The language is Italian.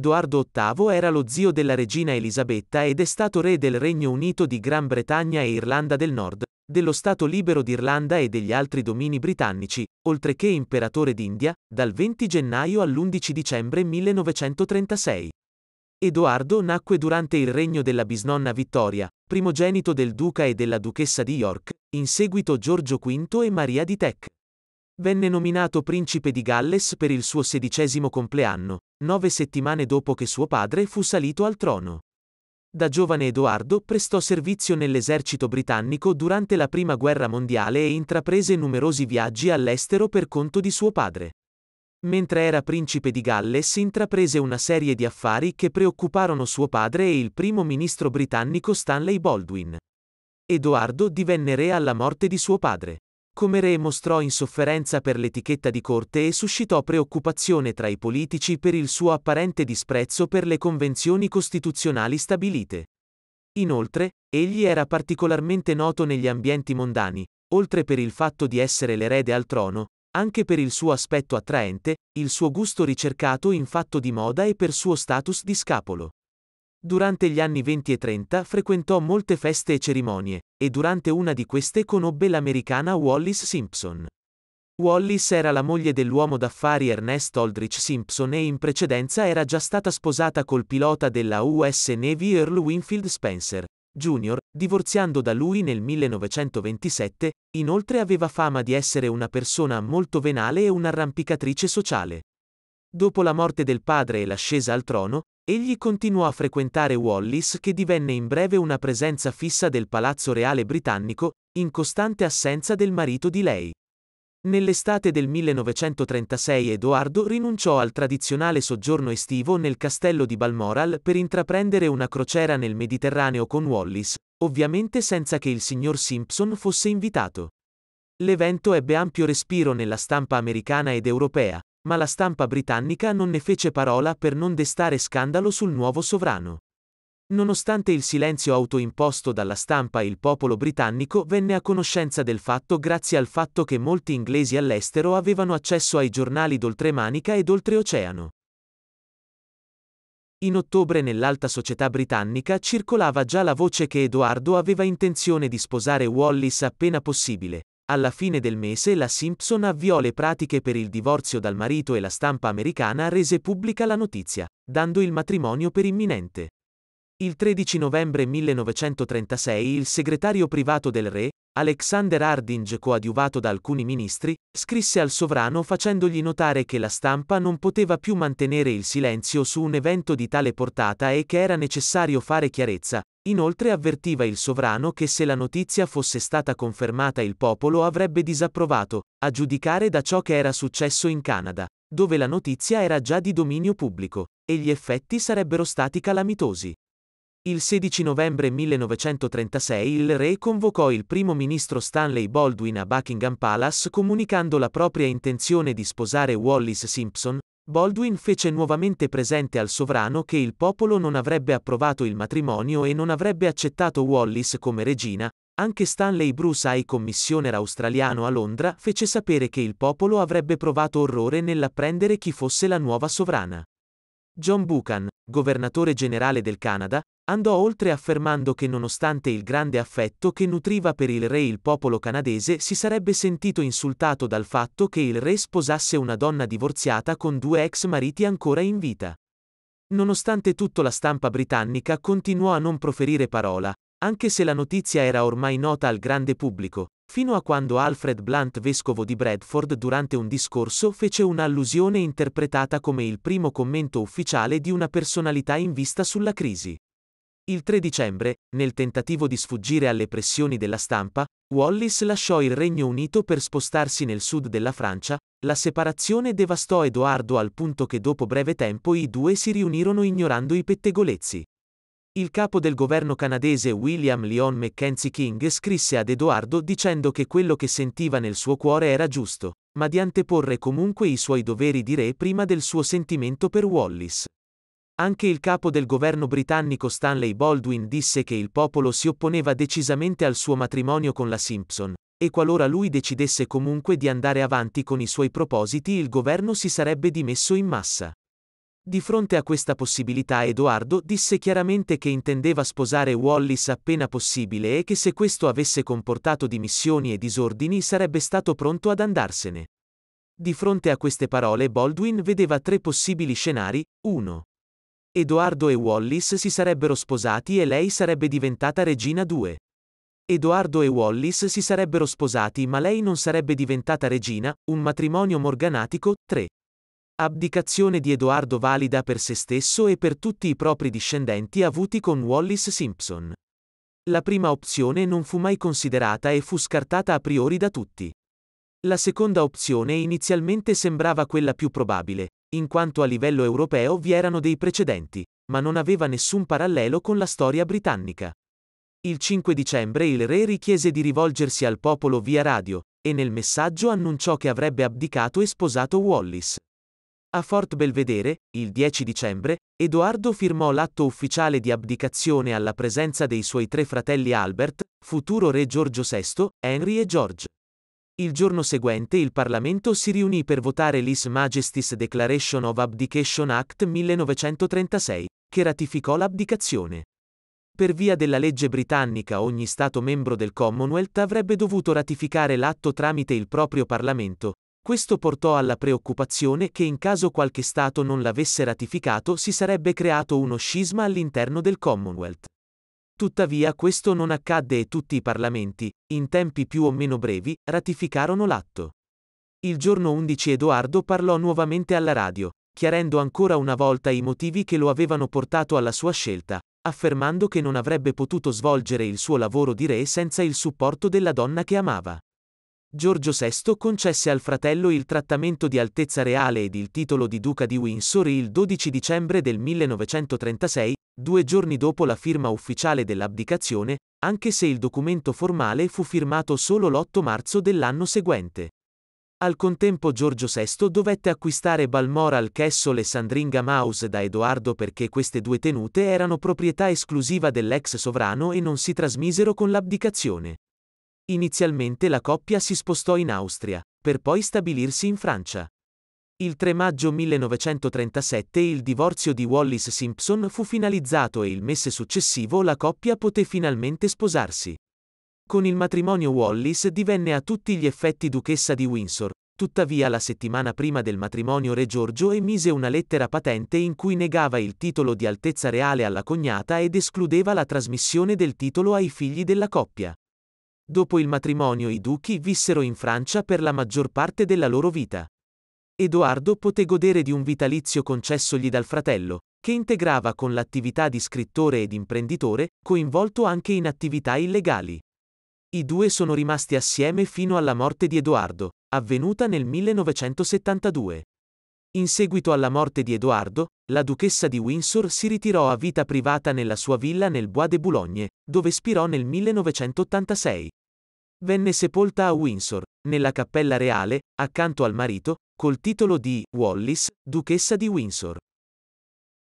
Edoardo VIII era lo zio della regina Elisabetta ed è stato re del Regno Unito di Gran Bretagna e Irlanda del Nord, dello Stato libero d'Irlanda e degli altri domini britannici, oltre che imperatore d'India, dal 20 gennaio all'11 dicembre 1936. Edoardo nacque durante il regno della bisnonna Vittoria, primogenito del duca e della duchessa di York, in seguito Giorgio V e Maria di Teck. Venne nominato principe di Galles per il suo sedicesimo compleanno, nove settimane dopo che suo padre fu salito al trono. Da giovane Edoardo prestò servizio nell'esercito britannico durante la Prima Guerra Mondiale e intraprese numerosi viaggi all'estero per conto di suo padre. Mentre era principe di Galles intraprese una serie di affari che preoccuparono suo padre e il primo ministro britannico Stanley Baldwin. Edoardo divenne re alla morte di suo padre come re mostrò insofferenza per l'etichetta di corte e suscitò preoccupazione tra i politici per il suo apparente disprezzo per le convenzioni costituzionali stabilite. Inoltre, egli era particolarmente noto negli ambienti mondani, oltre per il fatto di essere l'erede al trono, anche per il suo aspetto attraente, il suo gusto ricercato in fatto di moda e per suo status di scapolo. Durante gli anni 20 e 30 frequentò molte feste e cerimonie, e durante una di queste conobbe l'americana Wallis Simpson. Wallis era la moglie dell'uomo d'affari Ernest Aldrich Simpson e in precedenza era già stata sposata col pilota della US Navy Earl Winfield Spencer, Jr., divorziando da lui nel 1927, inoltre aveva fama di essere una persona molto venale e un'arrampicatrice sociale. Dopo la morte del padre e l'ascesa al trono, Egli continuò a frequentare Wallis che divenne in breve una presenza fissa del Palazzo Reale britannico, in costante assenza del marito di lei. Nell'estate del 1936 Edoardo rinunciò al tradizionale soggiorno estivo nel castello di Balmoral per intraprendere una crociera nel Mediterraneo con Wallis, ovviamente senza che il signor Simpson fosse invitato. L'evento ebbe ampio respiro nella stampa americana ed europea, ma la stampa britannica non ne fece parola per non destare scandalo sul nuovo sovrano. Nonostante il silenzio autoimposto dalla stampa il popolo britannico venne a conoscenza del fatto grazie al fatto che molti inglesi all'estero avevano accesso ai giornali d'oltremanica ed oltreoceano. In ottobre nell'alta società britannica circolava già la voce che Edoardo aveva intenzione di sposare Wallis appena possibile, alla fine del mese la Simpson avviò le pratiche per il divorzio dal marito e la stampa americana rese pubblica la notizia, dando il matrimonio per imminente. Il 13 novembre 1936 il segretario privato del re, Alexander Hardinge coadiuvato da alcuni ministri, scrisse al sovrano facendogli notare che la stampa non poteva più mantenere il silenzio su un evento di tale portata e che era necessario fare chiarezza, Inoltre avvertiva il sovrano che se la notizia fosse stata confermata il popolo avrebbe disapprovato, a giudicare da ciò che era successo in Canada, dove la notizia era già di dominio pubblico, e gli effetti sarebbero stati calamitosi. Il 16 novembre 1936 il re convocò il primo ministro Stanley Baldwin a Buckingham Palace comunicando la propria intenzione di sposare Wallis Simpson, Baldwin fece nuovamente presente al sovrano che il popolo non avrebbe approvato il matrimonio e non avrebbe accettato Wallis come regina, anche Stanley Bruce ai commissioner australiano a Londra fece sapere che il popolo avrebbe provato orrore nell'apprendere chi fosse la nuova sovrana. John Buchan, governatore generale del Canada, andò oltre affermando che nonostante il grande affetto che nutriva per il re il popolo canadese si sarebbe sentito insultato dal fatto che il re sposasse una donna divorziata con due ex mariti ancora in vita. Nonostante tutto la stampa britannica continuò a non proferire parola, anche se la notizia era ormai nota al grande pubblico, fino a quando Alfred Blunt, vescovo di Bradford, durante un discorso fece un'allusione interpretata come il primo commento ufficiale di una personalità in vista sulla crisi. Il 3 dicembre, nel tentativo di sfuggire alle pressioni della stampa, Wallis lasciò il Regno Unito per spostarsi nel sud della Francia, la separazione devastò Edoardo al punto che dopo breve tempo i due si riunirono ignorando i pettegolezzi il capo del governo canadese William Lyon Mackenzie King scrisse ad Edoardo dicendo che quello che sentiva nel suo cuore era giusto, ma di anteporre comunque i suoi doveri di re prima del suo sentimento per Wallis. Anche il capo del governo britannico Stanley Baldwin disse che il popolo si opponeva decisamente al suo matrimonio con la Simpson, e qualora lui decidesse comunque di andare avanti con i suoi propositi il governo si sarebbe dimesso in massa. Di fronte a questa possibilità Edoardo disse chiaramente che intendeva sposare Wallis appena possibile e che se questo avesse comportato dimissioni e disordini sarebbe stato pronto ad andarsene. Di fronte a queste parole Baldwin vedeva tre possibili scenari. 1. Edoardo e Wallis si sarebbero sposati e lei sarebbe diventata regina 2. Edoardo e Wallis si sarebbero sposati ma lei non sarebbe diventata regina, un matrimonio morganatico 3. Abdicazione di Edoardo valida per se stesso e per tutti i propri discendenti avuti con Wallis Simpson. La prima opzione non fu mai considerata e fu scartata a priori da tutti. La seconda opzione inizialmente sembrava quella più probabile, in quanto a livello europeo vi erano dei precedenti, ma non aveva nessun parallelo con la storia britannica. Il 5 dicembre il re richiese di rivolgersi al popolo via radio, e nel messaggio annunciò che avrebbe abdicato e sposato Wallis. A Fort Belvedere, il 10 dicembre, Edoardo firmò l'atto ufficiale di abdicazione alla presenza dei suoi tre fratelli Albert, futuro re Giorgio VI, Henry e George. Il giorno seguente il Parlamento si riunì per votare l'His Majesty's Declaration of Abdication Act 1936, che ratificò l'abdicazione. Per via della legge britannica ogni Stato membro del Commonwealth avrebbe dovuto ratificare l'atto tramite il proprio Parlamento, questo portò alla preoccupazione che in caso qualche Stato non l'avesse ratificato si sarebbe creato uno scisma all'interno del Commonwealth. Tuttavia questo non accadde e tutti i parlamenti, in tempi più o meno brevi, ratificarono l'atto. Il giorno 11 Edoardo parlò nuovamente alla radio, chiarendo ancora una volta i motivi che lo avevano portato alla sua scelta, affermando che non avrebbe potuto svolgere il suo lavoro di re senza il supporto della donna che amava. Giorgio VI concesse al fratello il trattamento di altezza reale ed il titolo di duca di Windsor il 12 dicembre del 1936, due giorni dopo la firma ufficiale dell'abdicazione, anche se il documento formale fu firmato solo l'8 marzo dell'anno seguente. Al contempo Giorgio VI dovette acquistare Balmoral Castle e Sandringham House da Edoardo perché queste due tenute erano proprietà esclusiva dell'ex sovrano e non si trasmisero con l'abdicazione. Inizialmente la coppia si spostò in Austria, per poi stabilirsi in Francia. Il 3 maggio 1937 il divorzio di Wallis Simpson fu finalizzato e il mese successivo la coppia poté finalmente sposarsi. Con il matrimonio Wallis divenne a tutti gli effetti duchessa di Windsor, tuttavia la settimana prima del matrimonio Re Giorgio emise una lettera patente in cui negava il titolo di altezza reale alla cognata ed escludeva la trasmissione del titolo ai figli della coppia. Dopo il matrimonio i duchi vissero in Francia per la maggior parte della loro vita. Edoardo poté godere di un vitalizio concessogli dal fratello, che integrava con l'attività di scrittore ed imprenditore, coinvolto anche in attività illegali. I due sono rimasti assieme fino alla morte di Edoardo, avvenuta nel 1972. In seguito alla morte di Edoardo, la duchessa di Windsor si ritirò a vita privata nella sua villa nel Bois de Boulogne, dove spirò nel 1986. Venne sepolta a Windsor, nella cappella reale, accanto al marito, col titolo di Wallis, duchessa di Windsor.